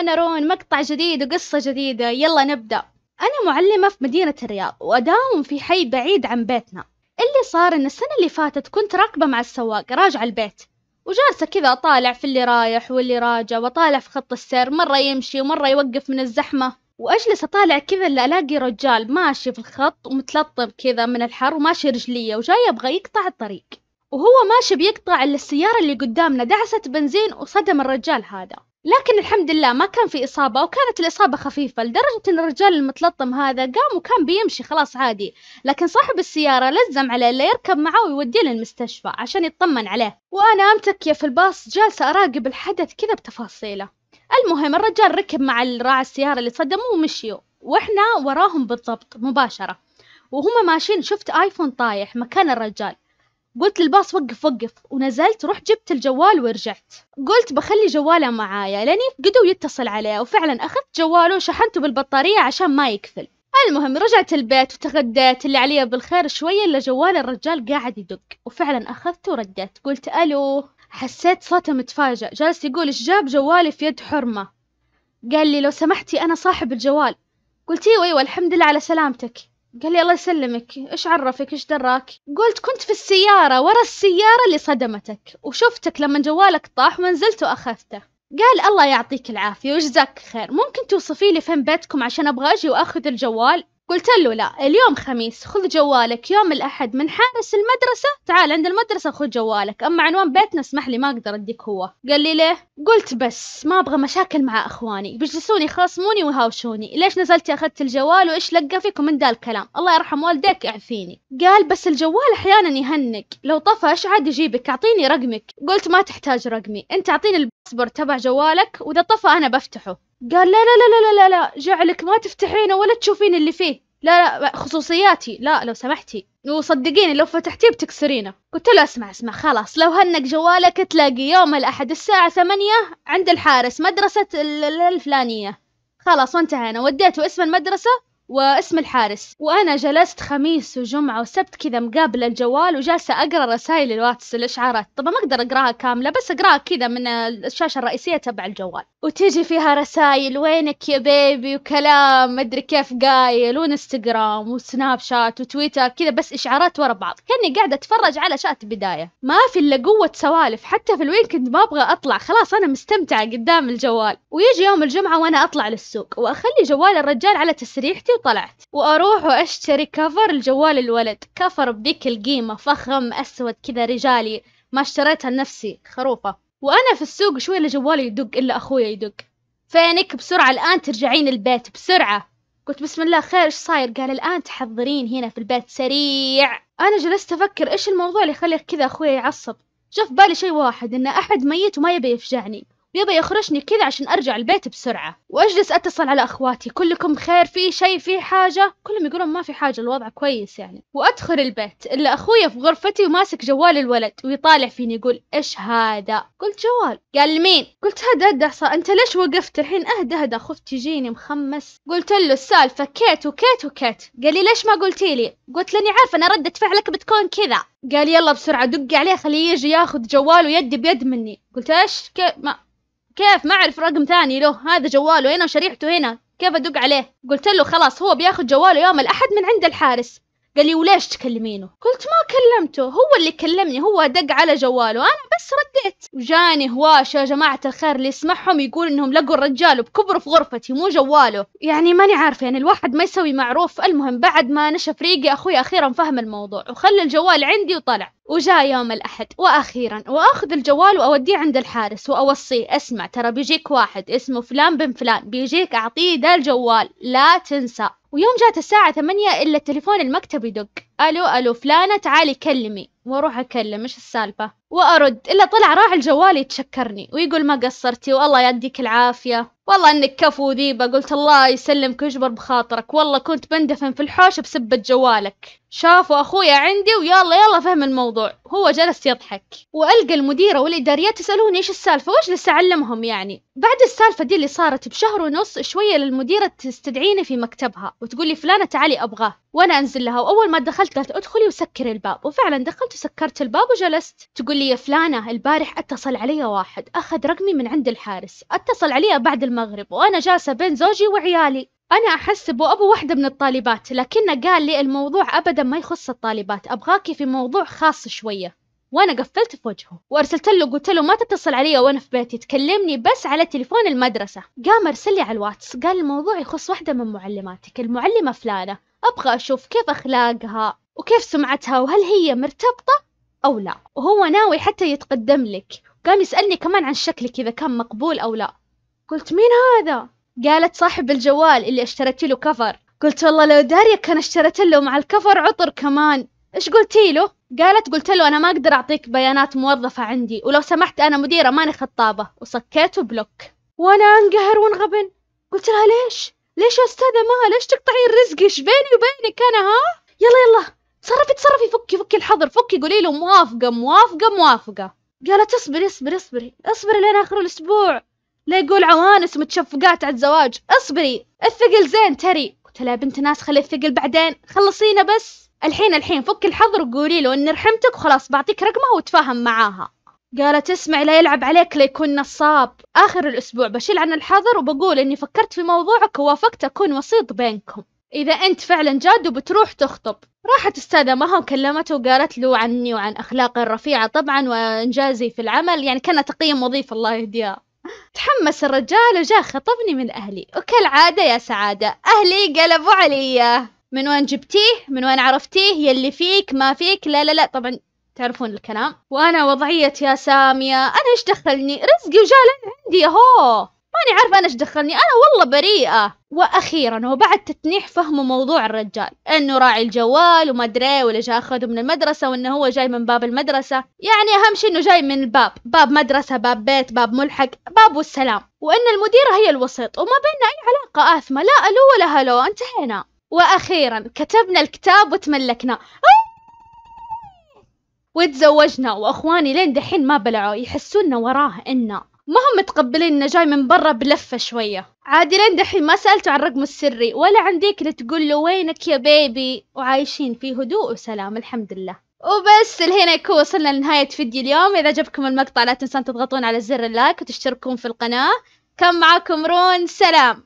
أنا رون مقطع جديد وقصة جديدة يلا نبدأ أنا معلمة في مدينة الرياض وأداوم في حي بعيد عن بيتنا اللي صار إن السنة اللي فاتت كنت راكبة مع السواق راجعة البيت وجالسة كذا أطالع في اللي رايح واللي راجع وأطالع في خط السير مرة يمشي ومرة يوقف من الزحمة وأجلس أطالع كذا اللي ألاقي رجال ماشي في الخط ومتلطم كذا من الحر وماشي رجلية وجاي يبغى يقطع الطريق وهو ماشي بيقطع إلا السيارة اللي قدامنا دعست بنزين وصدم الرجال هذا لكن الحمد لله ما كان في إصابة وكانت الإصابة خفيفة لدرجة إن الرجال المتلطم هذا قام وكان بيمشي خلاص عادي لكن صاحب السيارة لزم عليه إلا يركب معاه ويوديه للمستشفى عشان يطمن عليه وأنا أمتكية في الباص جالسة أراقب الحدث كذا بتفاصيله المهم الرجال ركب مع الراعي السيارة اللي صدموه ومشيوا وإحنا وراهم بالضبط مباشرة وهم ماشيين شفت آيفون طايح مكان الرجال قلت للباص وقف وقف ونزلت رحت جبت الجوال ورجعت قلت بخلي جواله معايا لأن يفقده ويتصل عليه وفعلا أخذت جواله وشحنته بالبطارية عشان ما يكفل المهم رجعت البيت وتغديت اللي عليا بالخير شوية إلا جوال الرجال قاعد يدق وفعلا أخذته ورديت قلت ألو حسيت صوته متفاجئ جالس يقول إيش جاب جوالي في يد حرمة قال لي لو سمحتي أنا صاحب الجوال قلت أيوة أيوة الحمد لله على سلامتك قال لي الله يسلمك ايش عرفك ايش دراك قلت كنت في السيارة ورا السيارة اللي صدمتك وشفتك لما جوالك طاح ونزلت واخذته قال الله يعطيك العافية ويجزاك خير ممكن توصفي لي فين بيتكم عشان ابغى اجي واخذ الجوال قلت له لا اليوم خميس خذ جوالك يوم الأحد من حارس المدرسة تعال عند المدرسة خذ جوالك أما عنوان بيتنا اسمح لي ما أقدر أديك هو قال لي ليه؟ قلت بس ما أبغى مشاكل مع إخواني بيجلسوني يخاصموني ويهاوشوني ليش نزلتي أخذت الجوال وإيش لقى فيكم من ذا الكلام الله يرحم والديك اعفيني قال بس الجوال أحيانا يهنك لو طفش عاد يجيبك أعطيني رقمك قلت ما تحتاج رقمي أنت أعطيني الباسبور تبع جوالك وإذا طفى أنا بفتحه قال لا لا لا لا لا لا جعلك ما تفتحينه ولا تشوفين اللي فيه لا لا خصوصياتي لا لو سمحتي وصدقيني لو فتحتيه بتكسرينه قلت له اسمع اسمع خلاص لو هنك جوالك تلاقي يوم الأحد الساعة ثمانية عند الحارس مدرسة الفلانية خلاص وانتهينا وديته اسم المدرسة واسم الحارس وانا جلست خميس وجمعه وسبت كذا مقابله الجوال وجالسه اقرا رسائل الواتس الاشعارات طبعا ما اقدر اقراها كامله بس اقراها كذا من الشاشه الرئيسيه تبع الجوال وتيجي فيها رسائل وينك يا بيبي وكلام مدري كيف قايل وانستغرام وسناب شات وتويتر كذا بس اشعارات ورا بعض كاني قاعده اتفرج على شات بدايه ما في الا قوه سوالف حتى في الويكند ما ابغى اطلع خلاص انا مستمتعه قدام الجوال ويجي يوم الجمعه وانا اطلع للسوق واخلي جوال الرجال على تسريحتي وطلعت واروح واشتري كفر لجوال الولد كفر بذيك القيمة فخم اسود كذا رجالي ما اشتريتها لنفسي خروفة وانا في السوق شوي لا جوالي يدق الا اخويا يدق فينك بسرعة الان ترجعين البيت بسرعة قلت بسم الله خير ايش صاير قال الان تحضرين هنا في البيت سريع انا جلست افكر ايش الموضوع اللي يخلي كذا اخويا يعصب جاء في بالي شيء واحد ان احد ميت وما يبي يفجعني بيبي يخرجني كذا عشان أرجع البيت بسرعة وأجلس أتصل على أخواتي كلكم بخير في شيء في حاجة كلهم يقولون ما في حاجة الوضع كويس يعني وأدخل البيت إلا أخوي في غرفتي وماسك جوال الولد ويطالع فيني يقول إيش هذا قلت جوال قال لمين قلت هذا هذا أنت ليش وقفت الحين أهدى أهدى خفت تجيني مخمس قلت له السالفة كيت وكيت وكيت قال لي ليش ما قلتي لي قلت لاني عارفة أنا ردة فعلك بتكون كذا قال يلا بسرعة دق عليه خليه يجي ياخذ جواله يدي بيد مني قلت ايش ما كيف ما اعرف رقم ثاني له هذا جواله هنا وشريحته هنا كيف ادق عليه قلت له خلاص هو بياخذ جواله يوم الاحد من عند الحارس قال لي وليش تكلمينه قلت ما كلمته هو اللي كلمني هو دق على جواله انا بس رديت وجاني هواش يا جماعه الخير اللي يسمعهم يقول انهم لقوا الرجال بكبره في غرفتي مو جواله يعني ماني عارفه يعني الواحد ما يسوي معروف المهم بعد ما نشف ريقي اخوي اخيرا فهم الموضوع وخلى الجوال عندي وطلع وجاء يوم الأحد وأخيرا وأخذ الجوال وأوديه عند الحارس وأوصيه اسمع ترى بيجيك واحد اسمه فلان بن فلان بيجيك أعطيه ذا الجوال لا تنسى ويوم جات الساعة ثمانية إلا التليفون المكتب يدق الو الو فلانه تعالي كلمي واروح اكلم ايش السالفه وارد الا طلع راعي الجوال يتشكرني ويقول ما قصرتي والله يديك العافيه والله انك كفو ذيبة قلت الله يسلمك ويجبر بخاطرك والله كنت بندفن في الحوش بسبه جوالك شافوا اخويا عندي ويلا يلا فهم الموضوع هو جلس يضحك والقى المديره والاداريات تسألوني ايش السالفه وايش لسه اعلمهم يعني بعد السالفه دي اللي صارت بشهر ونص شويه للمديره تستدعيني في مكتبها وتقول لي فلانه تعالي ابغاه وانا انزل لها واول ما دخلت لها ادخلي وسكري الباب وفعلا دخلت وسكرت الباب وجلست تقول لي يا فلانة البارح اتصل علي واحد أخذ رقمي من عند الحارس اتصل علي بعد المغرب وأنا جالسة بين زوجي وعيالي أنا أحسبه أبو واحدة من الطالبات لكنه قال لي الموضوع أبدا ما يخص الطالبات أبغاكي في موضوع خاص شوية وانا قفلت في وجهه وارسلت له قلت له ما تتصل علي وانا في بيتي تكلمني بس على تليفون المدرسه قام ارسل لي على الواتس قال الموضوع يخص واحده من معلماتك المعلمه فلانه ابغى اشوف كيف اخلاقها وكيف سمعتها وهل هي مرتبطة أو لا وهو ناوي حتى يتقدم لك وقام يسألني كمان عن شكلك إذا كان مقبول أو لا قلت مين هذا؟ قالت صاحب الجوال اللي اشترت له كفر قلت والله لو داريا كان اشتريت له مع الكفر عطر كمان ايش قلتي له؟ قالت قلت له أنا ما أقدر أعطيك بيانات موظفة عندي ولو سمحت أنا مديرة ماني خطابة وسكيته بلوك وأنا أنقهر وانغبن قلت لها ليش؟ ليش يا أستاذة ما ليش تقطعين رزقي ايش بيني وبينك أنا ها؟ يلا يلا تصرفي تصرفي فكي فكي الحظر فكي قولي له موافقه موافقه موافقه قالت اصبري اصبري اصبري اصبري لين اخر الاسبوع لا يقول عوانس متشفقات على الزواج اصبري الثقل زين تري قلت لها بنت ناس خلي الثقل بعدين خلصينا بس الحين الحين فك الحظر وقولي له اني رحمتك وخلاص بعطيك رقمها وتفاهم معاها قالت اسمع لا يلعب عليك ليكون نصاب آخر الأسبوع بشيل عن الحظر وبقول إني فكرت في موضوعك ووافقت أكون وسيط بينكم إذا أنت فعلا جاد وبتروح تخطب راحت أستاذة مها وكلمته وقالت له عني وعن أخلاقي الرفيعة طبعًا وإنجازي في العمل، يعني كأنها تقييم وظيفة الله يهديها. تحمس الرجال وجاء خطبني من أهلي، وكالعادة يا سعادة أهلي قلبوا علي. من وين جبتيه؟ من وين عرفتيه؟ يلي فيك ما فيك؟ لا لا لا طبعًا تعرفون الكلام. وأنا وضعية يا سامية أنا إيش دخلني؟ رزقي وجالي عندي هو ماني عارفة أنا إيش دخلني أنا والله بريئة وأخيرا وبعد تتنيح فهم موضوع الرجال إنه راعي الجوال وما أدري ولا جا أخذه من المدرسة وإنه هو جاي من باب المدرسة يعني أهم شي إنه جاي من الباب باب مدرسة باب بيت باب ملحق باب والسلام وإن المديرة هي الوسيط وما بيننا أي علاقة آثمة لا ألو ولا هلو انتهينا وأخيرا كتبنا الكتاب وتملكنا وتزوجنا واخواني لين دحين ما بلعوا يحسونا وراه إنا ما هم متقبلين انه جاي من برا بلفة شوية عادي لين دحين ما سألته عن الرقم السري ولا عن لتقول اللي تقول له وينك يا بيبي وعايشين في هدوء وسلام الحمد لله وبس لهنا يكون وصلنا لنهاية فيديو اليوم إذا عجبكم المقطع لا تنسون تضغطون على زر اللايك وتشتركون في القناة كان معاكم رون سلام